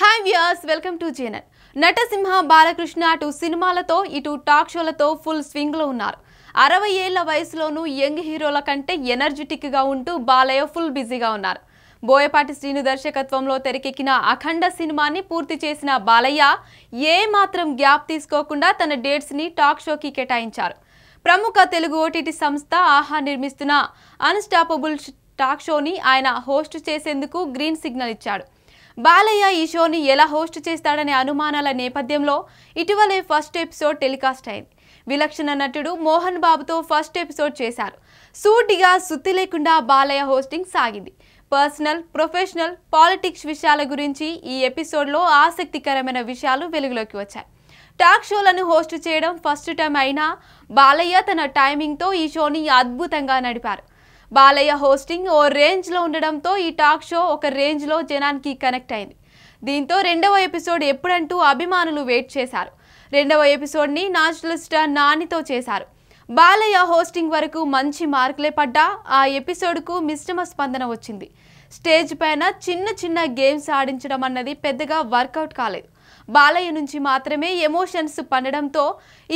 hi viewers welcome to జేనర్ నటసింహ బాలకృష్ణ అటు సినిమాలతో ఇటు టాక్ షోలతో ఫుల్ స్వింగ్లో ఉన్నారు అరవై ఏళ్ల వయసులోనూ యంగ్ హీరోల కంటే ఎనర్జెటిక్గా ఉంటూ బాలయ్య ఫుల్ బిజీగా ఉన్నారు బోయపాటి శ్రీను దర్శకత్వంలో తెరకెక్కిన అఖండ సినిమాని పూర్తి చేసిన బాలయ్య ఏ మాత్రం గ్యాప్ తీసుకోకుండా తన డేట్స్ని టాక్ షోకి కేటాయించారు ప్రముఖ తెలుగు ఓటీటీ సంస్థ ఆహా నిర్మిస్తున్న అన్స్టాపబుల్ టాక్ షోని ఆయన హోస్ట్ చేసేందుకు గ్రీన్ సిగ్నల్ ఇచ్చాడు బాలయ్య ఈ షోని ఎలా హోస్ట్ చేస్తాడనే అనుమానాల నేపథ్యంలో ఇటీవలే ఫస్ట్ ఎపిసోడ్ టెలికాస్ట్ అయింది విలక్షణ నటుడు మోహన్ బాబుతో ఫస్ట్ ఎపిసోడ్ చేశారు సూటిగా సుత్తి లేకుండా బాలయ్య హోస్టింగ్ సాగింది పర్సనల్ ప్రొఫెషనల్ పాలిటిక్స్ విషయాల గురించి ఈ ఎపిసోడ్లో ఆసక్తికరమైన విషయాలు వెలుగులోకి వచ్చాయి టాక్ షోలను హోస్ట్ చేయడం ఫస్ట్ టైం అయినా బాలయ్య తన టైమింగ్తో ఈ షోని అద్భుతంగా నడిపారు బాలయ్య హోస్టింగ్ ఓ రేంజ్లో ఉండడంతో ఈ టాక్ షో ఒక రేంజ్లో జనానికి కనెక్ట్ అయింది దీంతో రెండవ ఎపిసోడ్ ఎప్పుడంటూ అభిమానులు వెయిట్ చేశారు రెండవ ఎపిసోడ్ని నాచురల్ స్టార్ నానితో చేశారు బాలయ్య హోస్టింగ్ వరకు మంచి మార్కులే పడ్డా ఆ ఎపిసోడ్కు మిశ్రమ స్పందన వచ్చింది స్టేజ్ పైన చిన్న చిన్న గేమ్స్ ఆడించడం అన్నది పెద్దగా వర్కౌట్ కాలేదు బాలయ్య నుంచి మాత్రమే ఎమోషన్స్ పండడంతో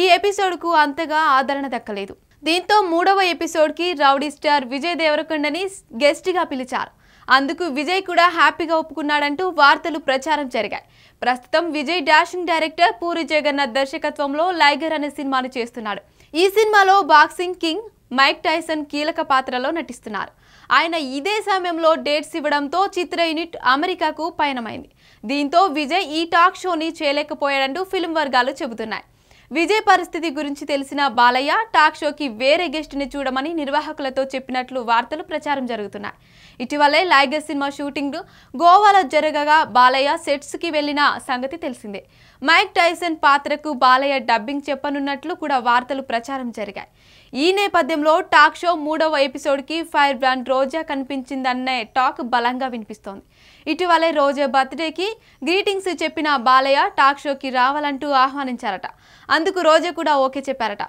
ఈ ఎపిసోడ్కు అంతగా ఆదరణ దక్కలేదు దీంతో మూడవ ఎపిసోడ్కి రౌడీ స్టార్ విజయ్ దేవరకొండని గెస్ట్గా పిలిచారు అందుకు విజయ్ కూడా హ్యాపీగా ఒప్పుకున్నాడంటూ వార్తలు ప్రచారం జరిగాయి ప్రస్తుతం విజయ్ డాషింగ్ డైరెక్టర్ పూరి జగన్నాథ్ దర్శకత్వంలో లైగర్ అనే సినిమాను చేస్తున్నాడు ఈ సినిమాలో బాక్సింగ్ కింగ్ మైక్ టైసన్ కీలక పాత్రలో నటిస్తున్నారు ఆయన ఇదే సమయంలో డేట్స్ ఇవ్వడంతో చిత్ర యూనిట్ అమెరికాకు పయనమైంది దీంతో విజయ్ ఈ టాక్ షోని చేయలేకపోయాడంటూ ఫిల్మ్ వర్గాలు చెబుతున్నాయి విజయ్ పరిస్థితి గురించి తెలిసిన బాలయ్య టాక్ షోకి వేరే గెస్ట్ని చూడమని నిర్వాహకులతో చెప్పినట్లు వార్తలు ప్రచారం జరుగుతున్నాయి ఇటీవలే లైగర్ సినిమా షూటింగ్ గోవాలో జరగగా బాలయ్య సెట్స్కి వెళ్లిన సంగతి తెలిసిందే మైక్ టైసన్ పాత్రకు బాలయ్య డబ్బింగ్ చెప్పనున్నట్లు కూడా వార్తలు ప్రచారం జరిగాయి ఈ నేపథ్యంలో టాక్ షో మూడవ ఎపిసోడ్కి ఫైర్ బ్రాండ్ రోజా కనిపించిందనే టాక్ బలంగా వినిపిస్తోంది ఇటీవలే రోజా బర్త్డేకి గ్రీటింగ్స్ చెప్పిన బాలయ్య టాక్ షోకి రావాలంటూ ఆహ్వానించారట అందుకు రోజా కూడా ఓకే చెప్పారట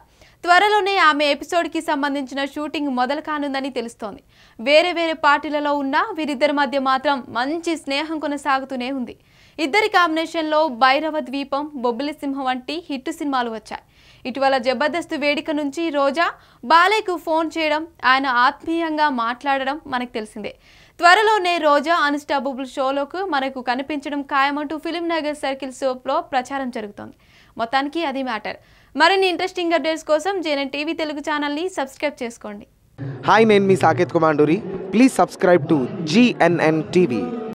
త్వరలోనే ఆమె ఎపిసోడ్కి సంబంధించిన షూటింగ్ మొదలు కానుందని తెలుస్తోంది వేరే వేరే పార్టీలలో ఉన్న వీరిద్దరి మధ్య మాత్రం మంచి స్నేహం కొనసాగుతూనే ఉంది ఇద్దరి కాంబినేషన్లో భైరవ ద్వీపం బొబ్బిలి సింహం వంటి హిట్ సినిమాలు వచ్చాయి ఇటీవల జబర్దస్త్ వేడిక నుంచి రోజా బాలేకు ఫోన్ చేయడం ఆయన ఆత్మీయంగా మాట్లాడడం మనకు తెలిసిందే త్వరలోనే రోజా అన్స్టాబుల్ షోలోకు మనకు కనిపించడం ఖాయమంటూ ఫిలిం నగర్ సర్కిల్ సోప్లో ప్రచారం జరుగుతోంది మొత్తానికి అది మ్యాటర్ మరిన్ని ఇంట్రెస్టింగ్ అప్డేట్స్ కోసం జేఎన్ టీవీ తెలుగు ఛానల్ని సబ్స్క్రైబ్ చేసుకోండి హాయ్ నేను మీ Saketh Kumanduri please subscribe to G N N TV